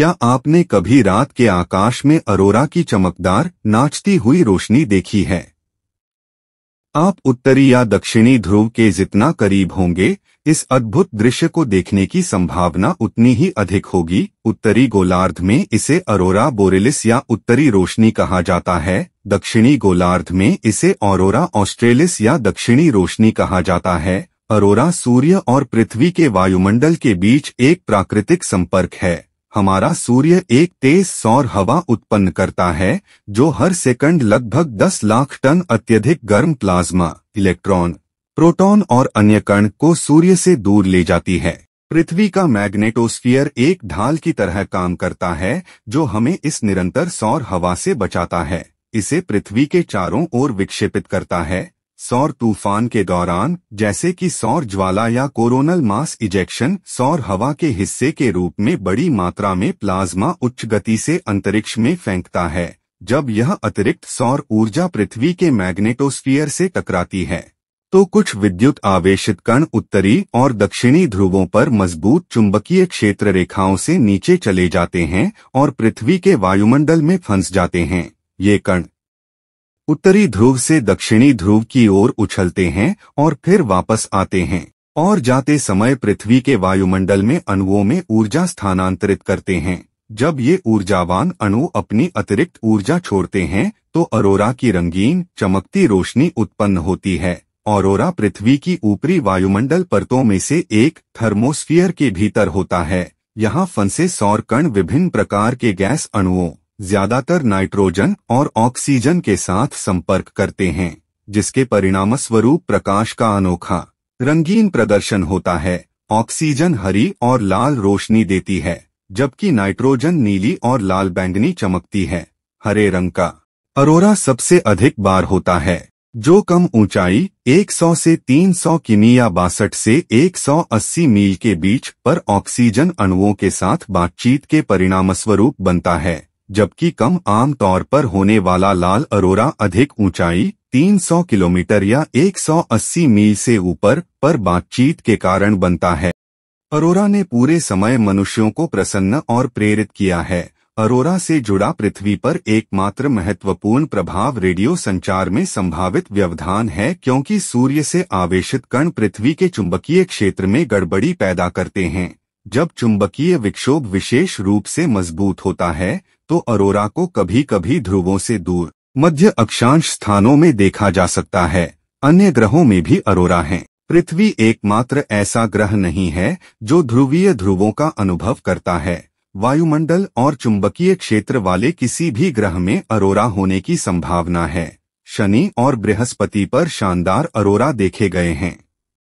क्या आपने कभी रात के आकाश में अरोरा की चमकदार नाचती हुई रोशनी देखी है आप उत्तरी या दक्षिणी ध्रुव के जितना करीब होंगे इस अद्भुत दृश्य को देखने की संभावना उतनी ही अधिक होगी उत्तरी गोलार्ध में इसे अरोरा बोरेलिस या उत्तरी रोशनी कहा जाता है दक्षिणी गोलार्ध में इसे अरोरा ऑस्ट्रेलिस या दक्षिणी रोशनी कहा जाता है अरोरा सूर्य और पृथ्वी के वायुमंडल के बीच एक प्राकृतिक संपर्क है हमारा सूर्य एक तेज सौर हवा उत्पन्न करता है जो हर सेकंड लगभग 10 लाख टन अत्यधिक गर्म प्लाज्मा इलेक्ट्रॉन प्रोटॉन और अन्य कण को सूर्य से दूर ले जाती है पृथ्वी का मैग्नेटोस्फीयर एक ढाल की तरह काम करता है जो हमें इस निरंतर सौर हवा से बचाता है इसे पृथ्वी के चारों ओर विक्षेपित करता है सौर तूफान के दौरान जैसे कि सौर ज्वाला या कोरोनल मास इजेक्शन सौर हवा के हिस्से के रूप में बड़ी मात्रा में प्लाज्मा उच्च गति से अंतरिक्ष में फेंकता है जब यह अतिरिक्त सौर ऊर्जा पृथ्वी के मैग्नेटोस्फीयर से टकराती है तो कुछ विद्युत आवेशित कण उत्तरी और दक्षिणी ध्रुवों पर मजबूत चुंबकीय क्षेत्र रेखाओं से नीचे चले जाते हैं और पृथ्वी के वायुमंडल में फंस जाते हैं ये कण उत्तरी ध्रुव से दक्षिणी ध्रुव की ओर उछलते हैं और फिर वापस आते हैं और जाते समय पृथ्वी के वायुमंडल में अणुओं में ऊर्जा स्थानांतरित करते हैं जब ये ऊर्जावान अणु अपनी अतिरिक्त ऊर्जा छोड़ते हैं तो अरोरा की रंगीन चमकती रोशनी उत्पन्न होती है औरोरा पृथ्वी की ऊपरी वायुमंडल परतों में से एक थर्मोस्फीयर के भीतर होता है यहाँ फंसे सौर कण विभिन्न प्रकार के गैस अणुओं ज्यादातर नाइट्रोजन और ऑक्सीजन के साथ संपर्क करते हैं जिसके परिणाम स्वरूप प्रकाश का अनोखा रंगीन प्रदर्शन होता है ऑक्सीजन हरी और लाल रोशनी देती है जबकि नाइट्रोजन नीली और लाल बैंगनी चमकती है हरे रंग का अरोरा सबसे अधिक बार होता है जो कम ऊंचाई 100 से 300 किमी या बासठ से 180 मील के बीच पर ऑक्सीजन अणुओं के साथ बातचीत के परिणाम स्वरूप बनता है जबकि कम आम तौर पर होने वाला लाल अरोरा अधिक ऊंचाई 300 किलोमीटर या 180 मील से ऊपर पर बातचीत के कारण बनता है अरोरा ने पूरे समय मनुष्यों को प्रसन्न और प्रेरित किया है अरोरा से जुड़ा पृथ्वी पर एकमात्र महत्वपूर्ण प्रभाव रेडियो संचार में संभावित व्यवधान है क्योंकि सूर्य से आवेशित कण पृथ्वी के चुंबकीय क्षेत्र में गड़बड़ी पैदा करते हैं जब चुंबकीय विक्षोभ विशेष रूप से मजबूत होता है तो अरोरा को कभी कभी ध्रुवों से दूर मध्य अक्षांश स्थानों में देखा जा सकता है अन्य ग्रहों में भी अरोरा हैं। पृथ्वी एकमात्र ऐसा ग्रह नहीं है जो ध्रुवीय ध्रुवों का अनुभव करता है वायुमंडल और चुंबकीय क्षेत्र वाले किसी भी ग्रह में अरोरा होने की संभावना है शनि और बृहस्पति पर शानदार अरोरा देखे गए हैं